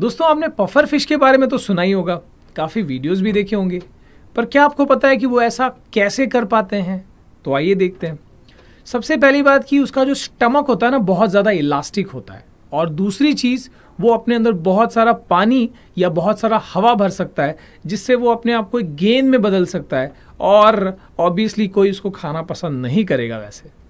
दोस्तों आपने puffer fish के बारे में तो सुना ही होगा काफ़ी वीडियोस भी देखे होंगे पर क्या आपको पता है कि वो ऐसा कैसे कर पाते हैं तो आइए देखते हैं सबसे पहली बात कि उसका जो स्टमक होता है ना बहुत ज़्यादा इलास्टिक होता है और दूसरी चीज़ वो अपने अंदर बहुत सारा पानी या बहुत सारा हवा भर सकता है जिससे वो अपने आप को गेंद में बदल सकता है और ऑब्वियसली कोई उसको खाना पसंद नहीं करेगा वैसे